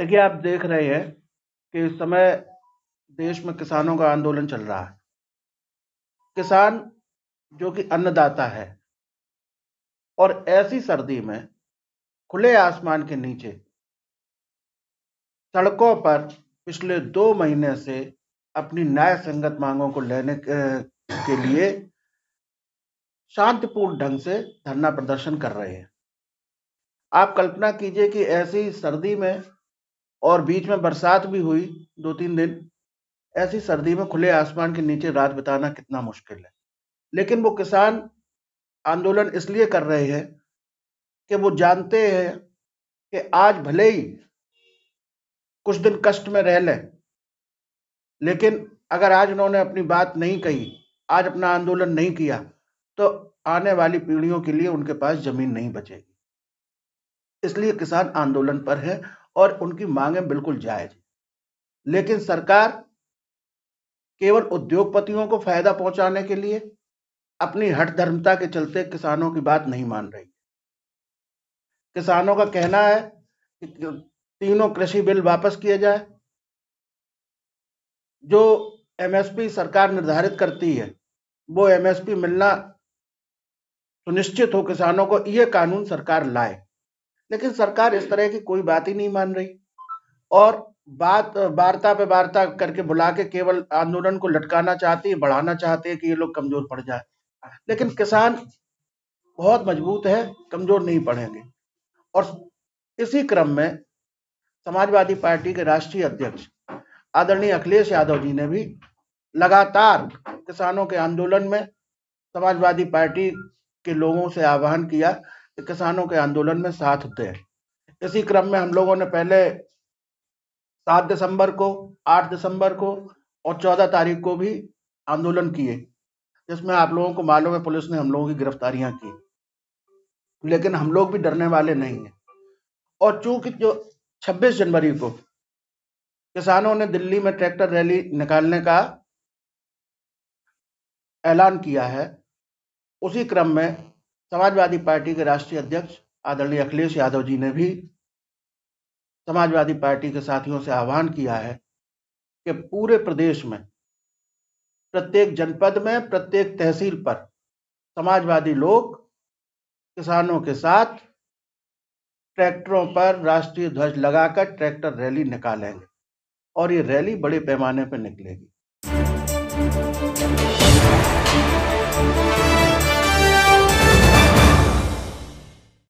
देखिए आप देख रहे हैं कि इस समय देश में किसानों का आंदोलन चल रहा है किसान जो कि अन्नदाता है और ऐसी सर्दी में खुले आसमान के नीचे सड़कों पर पिछले दो महीने से अपनी न्याय संगत मांगों को लेने के लिए शांतिपूर्ण ढंग से धरना प्रदर्शन कर रहे हैं आप कल्पना कीजिए कि ऐसी सर्दी में और बीच में बरसात भी हुई दो तीन दिन ऐसी सर्दी में खुले आसमान के नीचे रात बिताना कितना मुश्किल है लेकिन वो किसान आंदोलन इसलिए कर रहे हैं कि वो जानते हैं कि आज भले ही कुछ दिन कष्ट में रह लें लेकिन अगर आज उन्होंने अपनी बात नहीं कही आज अपना आंदोलन नहीं किया तो आने वाली पीढ़ियों के लिए उनके पास जमीन नहीं बचेगी इसलिए किसान आंदोलन पर है और उनकी मांगे बिल्कुल जायज लेकिन सरकार केवल उद्योगपतियों को फायदा पहुंचाने के लिए अपनी हट धर्मता के चलते किसानों की बात नहीं मान रही किसानों का कहना है कि तीनों कृषि बिल वापस किए जाए जो एमएसपी सरकार निर्धारित करती है वो एमएसपी मिलना सुनिश्चित हो किसानों को ये कानून सरकार लाए लेकिन सरकार इस तरह की कोई बात ही नहीं मान रही और बात वार्ता पे वार्ता करके बुला के केवल आंदोलन को लटकाना चाहती है बढ़ाना चाहते हैं कि ये लोग कमजोर पड़ जाए लेकिन किसान बहुत मजबूत है कमजोर नहीं पड़ेंगे और इसी क्रम में समाजवादी पार्टी के राष्ट्रीय अध्यक्ष आदरणीय अखिलेश यादव जी ने भी लगातार किसानों के आंदोलन में समाजवादी पार्टी के लोगों से आह्वान किया किसानों के आंदोलन में साथ दें इसी क्रम में हम लोगों ने पहले सात दिसंबर को आठ दिसंबर को और चौदह तारीख को भी आंदोलन किए जिसमें आप लोगों को मालूम है पुलिस ने हम लोगों की गिरफ्तारियां की लेकिन हम लोग भी डरने वाले नहीं हैं और चूंकि जो 26 जनवरी को किसानों ने दिल्ली में ट्रैक्टर रैली निकालने का ऐलान किया है उसी क्रम में समाजवादी पार्टी के राष्ट्रीय अध्यक्ष आदरणीय अखिलेश यादव जी ने भी समाजवादी पार्टी के साथियों से आह्वान किया है कि पूरे प्रदेश में प्रत्येक जनपद में प्रत्येक तहसील पर समाजवादी लोग किसानों के साथ ट्रैक्टरों पर राष्ट्रीय ध्वज लगाकर ट्रैक्टर रैली निकालेंगे और ये रैली बड़े पैमाने पर निकलेगी